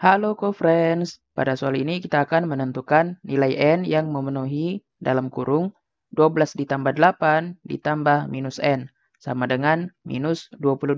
Halo co-friends, pada soal ini kita akan menentukan nilai n yang memenuhi dalam kurung 12 ditambah 8 ditambah minus n, sama dengan minus 22.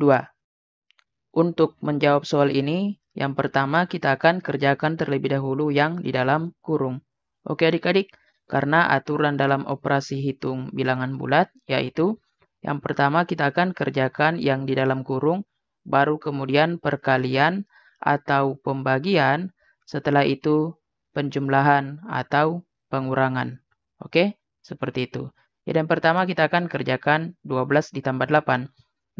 Untuk menjawab soal ini, yang pertama kita akan kerjakan terlebih dahulu yang di dalam kurung. Oke adik-adik, karena aturan dalam operasi hitung bilangan bulat, yaitu yang pertama kita akan kerjakan yang di dalam kurung, baru kemudian perkalian, atau pembagian, setelah itu penjumlahan atau pengurangan. Oke, seperti itu. Ya, dan pertama kita akan kerjakan 12 ditambah 8.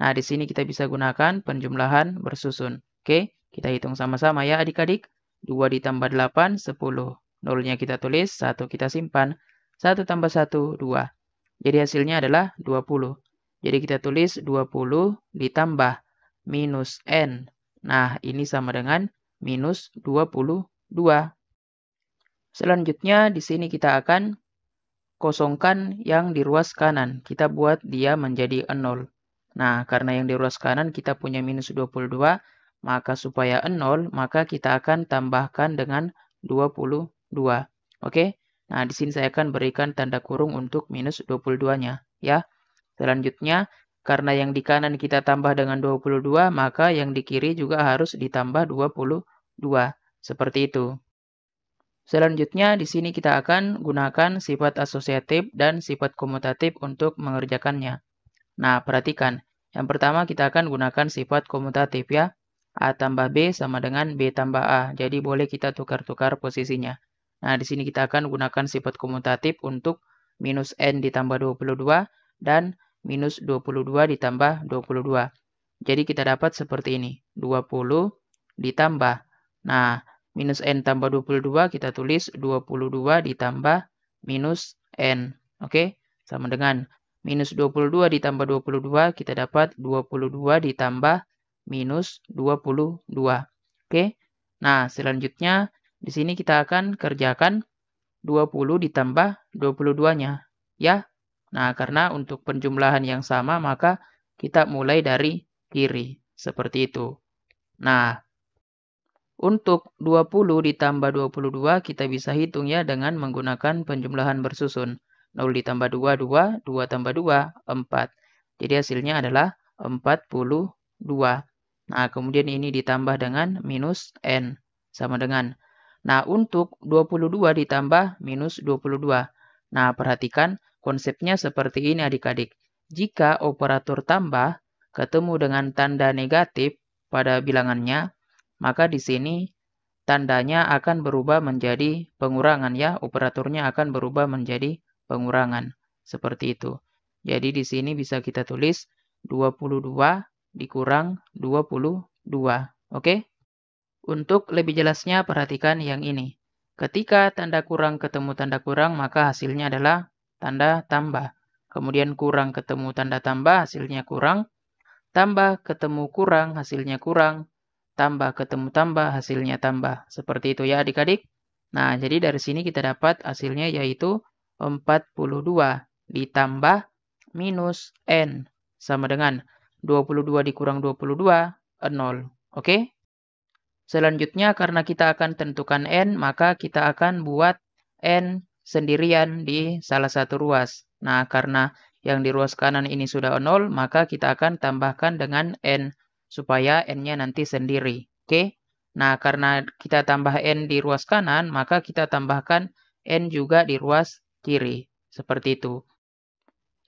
Nah, di sini kita bisa gunakan penjumlahan bersusun. Oke, kita hitung sama-sama ya adik-adik. 2 ditambah 8, 10. Nolnya kita tulis, 1 kita simpan. 1 tambah 1, 2. Jadi hasilnya adalah 20. Jadi kita tulis 20 ditambah minus N Nah, ini sama dengan minus 22. Selanjutnya, di sini kita akan kosongkan yang di ruas kanan. Kita buat dia menjadi 0. Nah, karena yang di ruas kanan kita punya minus 22, maka supaya 0, maka kita akan tambahkan dengan 22. Oke? Nah, di sini saya akan berikan tanda kurung untuk minus 22-nya. Ya, Selanjutnya, karena yang di kanan kita tambah dengan 22, maka yang di kiri juga harus ditambah 22. Seperti itu. Selanjutnya, di sini kita akan gunakan sifat asosiatif dan sifat komutatif untuk mengerjakannya. Nah, perhatikan. Yang pertama kita akan gunakan sifat komutatif ya. A tambah B sama dengan B tambah A. Jadi boleh kita tukar-tukar posisinya. Nah, di sini kita akan gunakan sifat komutatif untuk minus N ditambah 22 dan minus 22 ditambah 22. Jadi kita dapat seperti ini, 20 ditambah. Nah, minus N tambah 22 kita tulis 22 ditambah minus N. Oke, sama dengan minus 22 ditambah 22 kita dapat 22 ditambah minus 22. Oke, nah selanjutnya di sini kita akan kerjakan 20 ditambah 22-nya. Ya, Nah, karena untuk penjumlahan yang sama, maka kita mulai dari kiri. Seperti itu. Nah, untuk 20 ditambah 22 kita bisa hitung ya dengan menggunakan penjumlahan bersusun. 0 ditambah 2, 2, 2 tambah 2, 4. Jadi hasilnya adalah 42. Nah, kemudian ini ditambah dengan minus N. Sama dengan. Nah, untuk 22 ditambah minus 22. Nah, perhatikan Konsepnya seperti ini adik-adik. Jika operator tambah ketemu dengan tanda negatif pada bilangannya, maka di sini tandanya akan berubah menjadi pengurangan ya, operatornya akan berubah menjadi pengurangan. Seperti itu. Jadi di sini bisa kita tulis 22 dikurang 22. Oke? Untuk lebih jelasnya perhatikan yang ini. Ketika tanda kurang ketemu tanda kurang, maka hasilnya adalah tanda tambah. Kemudian kurang ketemu tanda tambah, hasilnya kurang. Tambah ketemu kurang, hasilnya kurang. Tambah ketemu tambah, hasilnya tambah. Seperti itu ya adik-adik. Nah, jadi dari sini kita dapat hasilnya yaitu 42 ditambah minus N. Sama dengan 22 dikurang 22, 0. Oke? Selanjutnya, karena kita akan tentukan N, maka kita akan buat N sendirian di salah satu ruas. Nah, karena yang di ruas kanan ini sudah 0, maka kita akan tambahkan dengan N supaya N-nya nanti sendiri. Oke? Nah, karena kita tambah N di ruas kanan, maka kita tambahkan N juga di ruas kiri. Seperti itu.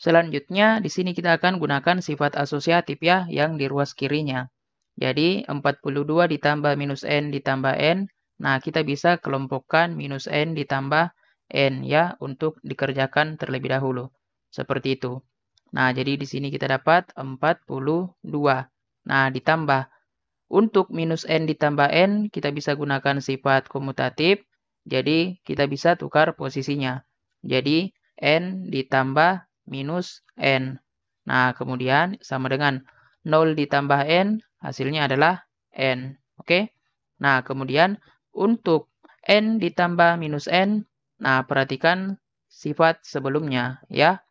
Selanjutnya, di sini kita akan gunakan sifat asosiatif ya, yang di ruas kirinya. Jadi, 42 ditambah minus N ditambah N. Nah, kita bisa kelompokkan minus N ditambah N n ya untuk dikerjakan terlebih dahulu. Seperti itu. Nah, jadi di sini kita dapat 42. Nah, ditambah. Untuk minus n ditambah n, kita bisa gunakan sifat komutatif. Jadi, kita bisa tukar posisinya. Jadi, n ditambah minus n. Nah, kemudian sama dengan 0 ditambah n, hasilnya adalah n. Oke? Nah, kemudian untuk n ditambah minus n, Nah, perhatikan sifat sebelumnya ya.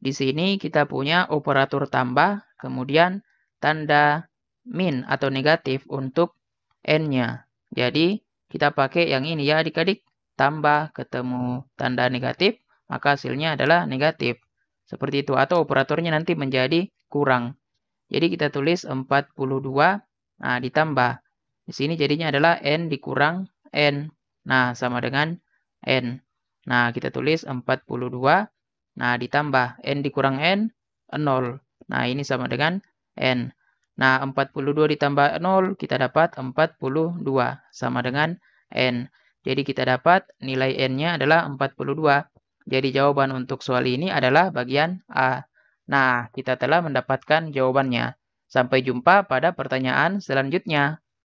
Di sini kita punya operator tambah, kemudian tanda min atau negatif untuk n-nya. Jadi, kita pakai yang ini ya adik-adik. Tambah ketemu tanda negatif, maka hasilnya adalah negatif. Seperti itu, atau operatornya nanti menjadi kurang. Jadi, kita tulis 42 nah, ditambah. Di sini jadinya adalah n dikurang n. Nah, sama dengan N. Nah, kita tulis 42. Nah, ditambah N dikurang N, 0. Nah, ini sama dengan N. Nah, 42 ditambah 0, kita dapat 42. Sama dengan N. Jadi, kita dapat nilai N-nya adalah 42. Jadi, jawaban untuk soal ini adalah bagian A. Nah, kita telah mendapatkan jawabannya. Sampai jumpa pada pertanyaan selanjutnya.